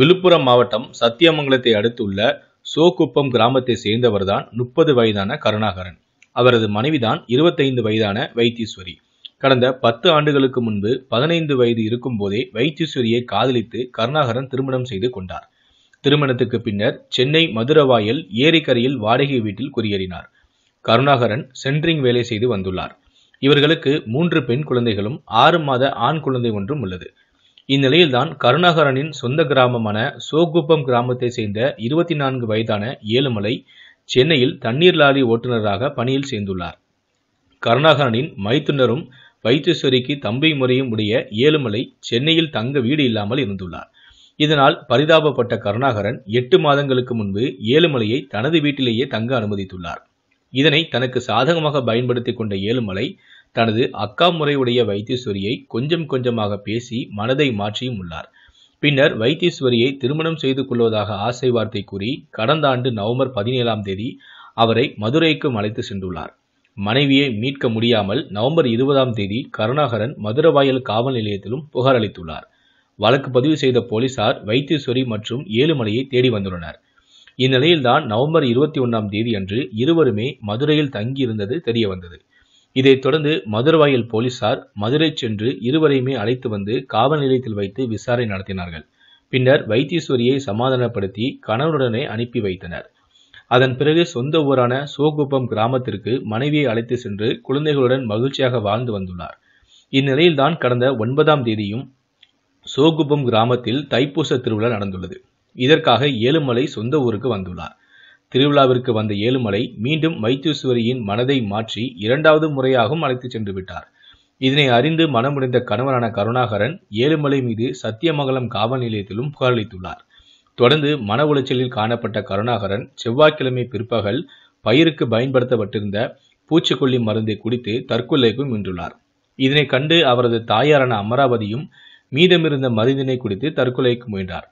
விழுப்புரம் மாவட்டம் சத்தியமங்கலத்தை அடுத்துள்ள சோகுப்பம் கிராமத்தை சேர்ந்தவர்தான் முப்பது வயதான கருணாகரன் அவரது மனைவிதான் இருபத்தைந்து வயதான வைத்தீஸ்வரி கடந்த பத்து ஆண்டுகளுக்கு முன்பு பதினைந்து வயது இருக்கும்போதே வைத்தீஸ்வரியை காதலித்து கருணாகரன் திருமணம் செய்து கொண்டார் திருமணத்துக்கு பின்னர் சென்னை மதுரவாயல் ஏரிக்கரையில் வாடகை வீட்டில் குடியேறினார் கருணாகரன் சென்ட்ரிங் வேலை செய்து வந்துள்ளார் இவர்களுக்கு மூன்று பெண் குழந்தைகளும் ஆறு மாத ஆண் குழந்தை ஒன்றும் உள்ளது இந்நிலையில்தான் கருணாகரனின் சொந்த கிராமமான சோகுப்பம் கிராமத்தை சேர்ந்த இருபத்தி நான்கு வயதான ஏழுமலை சென்னையில் தண்ணீர் லாரி ஓட்டுநராக பணியில் சேர்ந்துள்ளார் கருணாகரனின் மைத்துனரும் வைத்தீஸ்வரிக்கு தம்பி முறையும் உடைய ஏழுமலை சென்னையில் தங்க வீடு இல்லாமல் இருந்துள்ளார் இதனால் பரிதாபப்பட்ட கருணாகரன் எட்டு மாதங்களுக்கு முன்பு ஏழுமலையை தனது வீட்டிலேயே தங்க அனுமதித்துள்ளார் இதனை தனக்கு சாதகமாக பயன்படுத்தி கொண்ட ஏழுமலை தனது அக்கா முறையுடைய வைத்தீஸ்வரியை கொஞ்சம் கொஞ்சமாக பேசி மனதை மாற்றியும் உள்ளார் பின்னர் வைத்தீஸ்வரியை திருமணம் செய்து கொள்வதாக ஆசை வார்த்தை கூறி கடந்த ஆண்டு நவம்பர் பதினேழாம் தேதி அவரை மதுரைக்கு அழைத்து சென்றுள்ளார் மனைவியை மீட்க முடியாமல் நவம்பர் இருபதாம் தேதி கருணாகரன் மதுரவாயல் காவல் நிலையத்திலும் புகார் அளித்துள்ளார் வழக்கு பதிவு செய்த போலீசார் வைத்தீஸ்வரி மற்றும் ஏழுமலையை தேடி வந்துள்ளனர் இந்நிலையில்தான் நவம்பர் இருபத்தி ஒன்றாம் தேதி அன்று இருவருமே மதுரையில் தங்கியிருந்தது தெரியவந்தது வந்தது இதைத் தொடர்ந்து மதுரவாயல் போலீசார் மதுரை சென்று இருவரையுமே அழைத்து வந்து காவல் நிலையத்தில் வைத்து விசாரணை நடத்தினார்கள் பின்னர் வைத்தீஸ்வரியை சமாதானப்படுத்தி கணவனுடனே அனுப்பி வைத்தனர் அதன் பிறகு சொந்த ஊரான சோகுப்பம் கிராமத்திற்கு மனைவியை அழைத்து சென்று குழந்தைகளுடன் மகிழ்ச்சியாக வாழ்ந்து வந்துள்ளார் இந்நிலையில்தான் கடந்த ஒன்பதாம் தேதியும் சோகுப்பம் கிராமத்தில் தைப்பூச திருவிழா நடந்துள்ளது இதற்காக ஏழுமலை சொந்த ஊருக்கு வந்துள்ளார் திருவிழாவிற்கு வந்த ஏழுமலை மீண்டும் வைத்தீஸ்வரியின் மனதை மாற்றி இரண்டாவது முறையாகவும் அழைத்துச் சென்று விட்டார் இதனை அறிந்து மனமுடைந்த கணவனான கருணாகரன் ஏழுமலை மீது சத்தியமங்கலம் காவல் நிலையத்திலும் புகாரளித்துள்ளார் தொடர்ந்து மன உளைச்சலில் காணப்பட்ட கருணாகரன் செவ்வாய்க்கிழமை பிற்பகல் பயிருக்கு பயன்படுத்தப்பட்டிருந்த பூச்சிக்கொல்லி மருந்தை குடித்து தற்கொலைக்கும் முயன்றுள்ளார் இதனை கண்டு அவரது தாயாரான அமராவதியும் மீதமிருந்த மருந்தினை குடித்து தற்கொலைக்கு முயன்றார்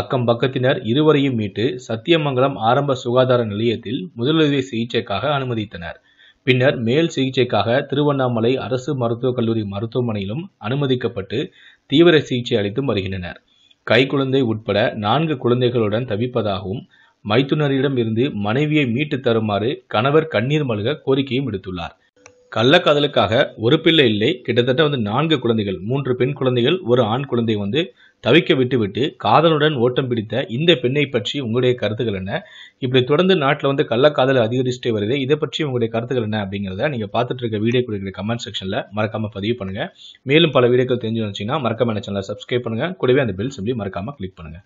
அக்கம் பக்கத்தினர் இருவரையும் மீட்டு சத்தியமங்கலம் ஆரம்ப சுகாதார நிலையத்தில் முதலுதவி சிகிச்சைக்காக அனுமதித்தனர் பின்னர் மேல் சிகிச்சைக்காக திருவண்ணாமலை அரசு மருத்துவக் கல்லூரி மருத்துவமனையிலும் அனுமதிக்கப்பட்டு தீவிர சிகிச்சை அளித்தும் வருகின்றனர் கைக்குழந்தை உட்பட நான்கு குழந்தைகளுடன் தவிப்பதாகவும் மைத்துனரிடம் இருந்து மனைவியை மீட்டு தருமாறு கணவர் கண்ணீர் மல்க கோரிக்கையும் விடுத்துள்ளார் கள்ளக்காதலுக்காக ஒரு பிள்ளை இல்லை கிட்டத்தட்ட வந்து நான்கு குழந்தைகள் மூன்று பெண் குழந்தைகள் ஒரு ஆண் குழந்தை வந்து தவிக்க விட்டுவிட்டு காதலுடன் ஓட்டம் பிடித்த இந்த பெண்ணை பற்றி உங்களுடைய கருத்துக்கள் என்ன இப்படி தொடர்ந்து நாட்டில் வந்து கள்ளக்காதல் அதிகரிச்சுட்டே வருது இதை பற்றி உங்களுடைய கருத்துக்கள் என்ன அப்படிங்கிறத நீங்கள் பார்த்துட்டு இருக்க வீடியோ கொடுக்குற கமெண்ட் செக்ஷனில் மறக்காமல் பதிவு பண்ணுங்கள் மேலும் பல வீடியோக்கள் தெரிஞ்சு வச்சிங்கன்னா மறக்காம சேனலை சப்ஸ்கிரைப் பண்ணுங்கள் கூடவே அந்த பெல் சொல்லி மறக்காமல் கிளிக் பண்ணுங்கள்